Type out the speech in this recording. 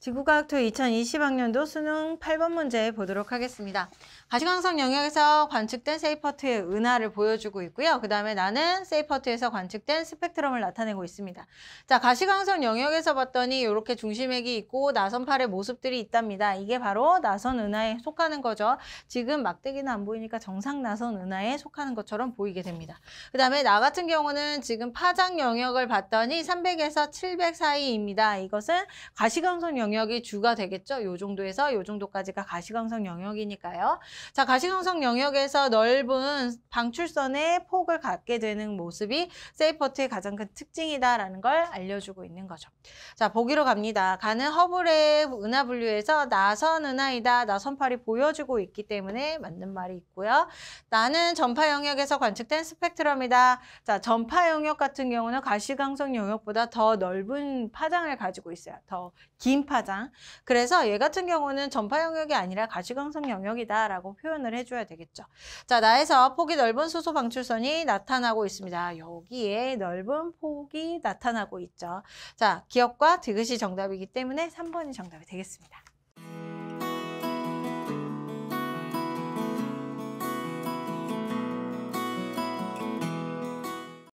지구과학투 2020학년도 수능 8번 문제 보도록 하겠습니다. 가시광선 영역에서 관측된 세이퍼트의 은하를 보여주고 있고요. 그 다음에 나는 세이퍼트에서 관측된 스펙트럼을 나타내고 있습니다. 자, 가시광선 영역에서 봤더니 이렇게 중심액이 있고 나선팔의 모습들이 있답니다. 이게 바로 나선 은하에 속하는 거죠. 지금 막대기는 안 보이니까 정상 나선 은하에 속하는 것처럼 보이게 됩니다. 그 다음에 나 같은 경우는 지금 파장 영역을 봤더니 300에서 700 사이입니다. 이것은 가시광선 영역 영역이 주가 되겠죠. 요 정도에서 요 정도까지가 가시광선 영역이니까요. 자, 가시광선 영역에서 넓은 방출선의 폭을 갖게 되는 모습이 세이퍼트의 가장 큰 특징이다라는 걸 알려주고 있는 거죠. 자, 보기로 갑니다. 가는 허블의 은하 분류에서 나선 은하이다, 나선팔이 보여주고 있기 때문에 맞는 말이 있고요. 나는 전파 영역에서 관측된 스펙트럼이다. 자, 전파 영역 같은 경우는 가시광선 영역보다 더 넓은 파장을 가지고 있어요. 더 긴 파장. 가장. 그래서 얘 같은 경우는 전파 영역이 아니라 가시광선 영역이다라고 표현을 해줘야 되겠죠. 자, 나에서 폭이 넓은 수소 방출선이 나타나고 있습니다. 여기에 넓은 폭이 나타나고 있죠. 자, 기억과 디귿이 정답이기 때문에 3번이 정답이 되겠습니다.